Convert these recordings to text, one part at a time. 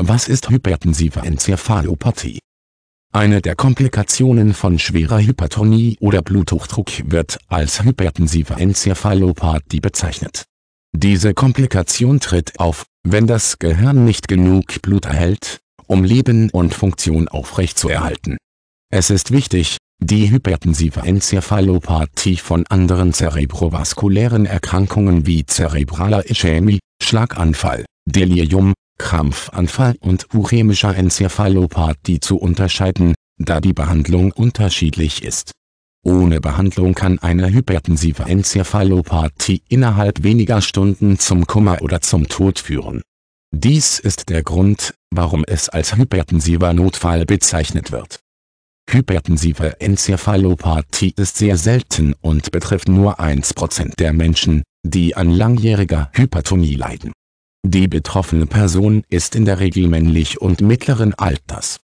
Was ist hypertensive Enzephalopathie? Eine der Komplikationen von schwerer Hypertonie oder Bluthochdruck wird als hypertensive Enzephalopathie bezeichnet. Diese Komplikation tritt auf, wenn das Gehirn nicht genug Blut erhält, um Leben und Funktion aufrechtzuerhalten. Es ist wichtig, die hypertensive Enzephalopathie von anderen zerebrovaskulären Erkrankungen wie zerebraler Ischämie, Schlaganfall, Delirium, Krampfanfall und uremischer Enzephalopathie zu unterscheiden, da die Behandlung unterschiedlich ist. Ohne Behandlung kann eine hypertensive Enzephalopathie innerhalb weniger Stunden zum Kummer oder zum Tod führen. Dies ist der Grund, warum es als hypertensiver Notfall bezeichnet wird. Hypertensive Enzephalopathie ist sehr selten und betrifft nur 1% der Menschen, die an langjähriger Hypertonie leiden. Die betroffene Person ist in der Regel männlich und mittleren Alters.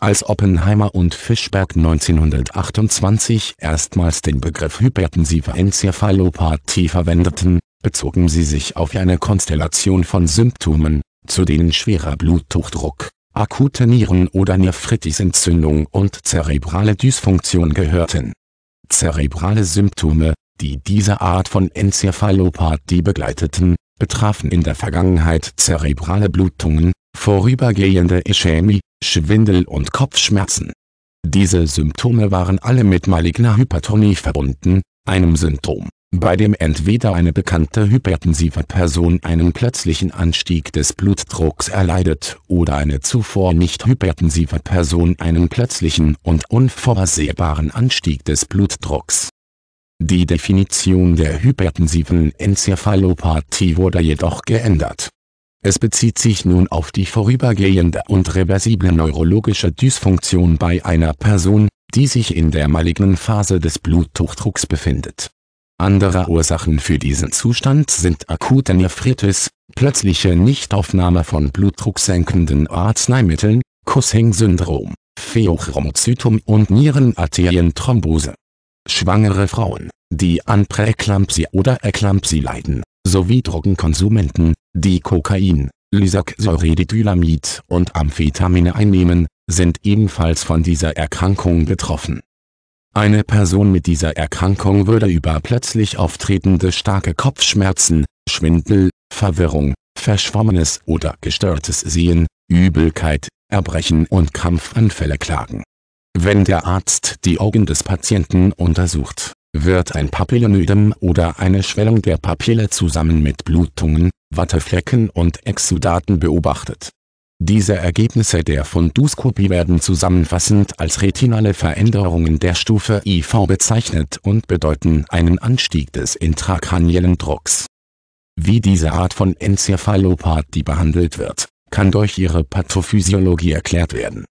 Als Oppenheimer und Fischberg 1928 erstmals den Begriff hypertensive Enzephalopathie verwendeten, bezogen sie sich auf eine Konstellation von Symptomen, zu denen schwerer Bluthochdruck, akute Nieren- oder Nephritisentzündung und zerebrale Dysfunktion gehörten. Zerebrale Symptome, die diese Art von Enzephalopathie begleiteten, betrafen in der Vergangenheit zerebrale Blutungen, vorübergehende Ischämie, Schwindel und Kopfschmerzen. Diese Symptome waren alle mit maligner Hypertonie verbunden, einem Syndrom, bei dem entweder eine bekannte hypertensive Person einen plötzlichen Anstieg des Blutdrucks erleidet oder eine zuvor nicht hypertensive Person einen plötzlichen und unvorhersehbaren Anstieg des Blutdrucks die Definition der hypertensiven Enzephalopathie wurde jedoch geändert. Es bezieht sich nun auf die vorübergehende und reversible neurologische Dysfunktion bei einer Person, die sich in der malignen Phase des Bluthochdrucks befindet. Andere Ursachen für diesen Zustand sind akute Nephritis, plötzliche Nichtaufnahme von blutdrucksenkenden Arzneimitteln, Cushing-Syndrom, Pheochromozytum und Nierenarterienthrombose Schwangere Frauen, die an Präeklampsie oder Eklampsie leiden, sowie Drogenkonsumenten, die Kokain, Lysergsäuredetylamid und Amphetamine einnehmen, sind ebenfalls von dieser Erkrankung betroffen. Eine Person mit dieser Erkrankung würde über plötzlich auftretende starke Kopfschmerzen, Schwindel, Verwirrung, verschwommenes oder gestörtes Sehen, Übelkeit, Erbrechen und Krampfanfälle klagen wenn der Arzt die Augen des Patienten untersucht, wird ein Papillonödem oder eine Schwellung der Papille zusammen mit Blutungen, Watteflecken und Exudaten beobachtet. Diese Ergebnisse der Funduskopie werden zusammenfassend als retinale Veränderungen der Stufe IV bezeichnet und bedeuten einen Anstieg des intrakraniellen Drucks. Wie diese Art von Enzephalopathie behandelt wird, kann durch ihre Pathophysiologie erklärt werden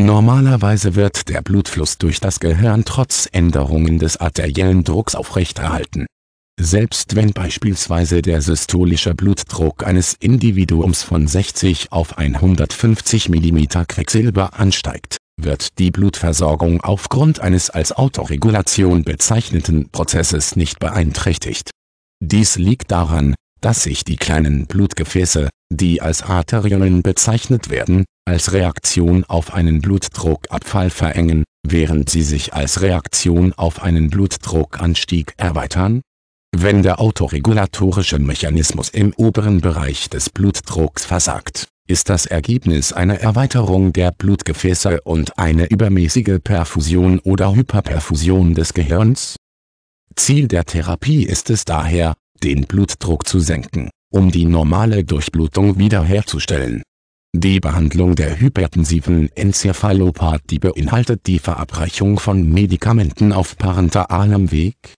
Normalerweise wird der Blutfluss durch das Gehirn trotz Änderungen des arteriellen Drucks aufrechterhalten. Selbst wenn beispielsweise der systolische Blutdruck eines Individuums von 60 auf 150 mm Quecksilber ansteigt, wird die Blutversorgung aufgrund eines als Autoregulation bezeichneten Prozesses nicht beeinträchtigt. Dies liegt daran, dass sich die kleinen Blutgefäße, die als Arterien bezeichnet werden, als Reaktion auf einen Blutdruckabfall verengen, während sie sich als Reaktion auf einen Blutdruckanstieg erweitern? Wenn der autoregulatorische Mechanismus im oberen Bereich des Blutdrucks versagt, ist das Ergebnis eine Erweiterung der Blutgefäße und eine übermäßige Perfusion oder Hyperperfusion des Gehirns? Ziel der Therapie ist es daher, den Blutdruck zu senken, um die normale Durchblutung wiederherzustellen. Die Behandlung der hypertensiven Enzephalopathie beinhaltet die Verabreichung von Medikamenten auf parenteralem Weg.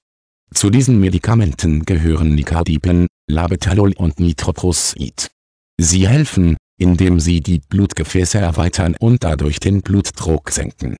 Zu diesen Medikamenten gehören Nicardipin, Labetalol und Nitroprosid. Sie helfen, indem sie die Blutgefäße erweitern und dadurch den Blutdruck senken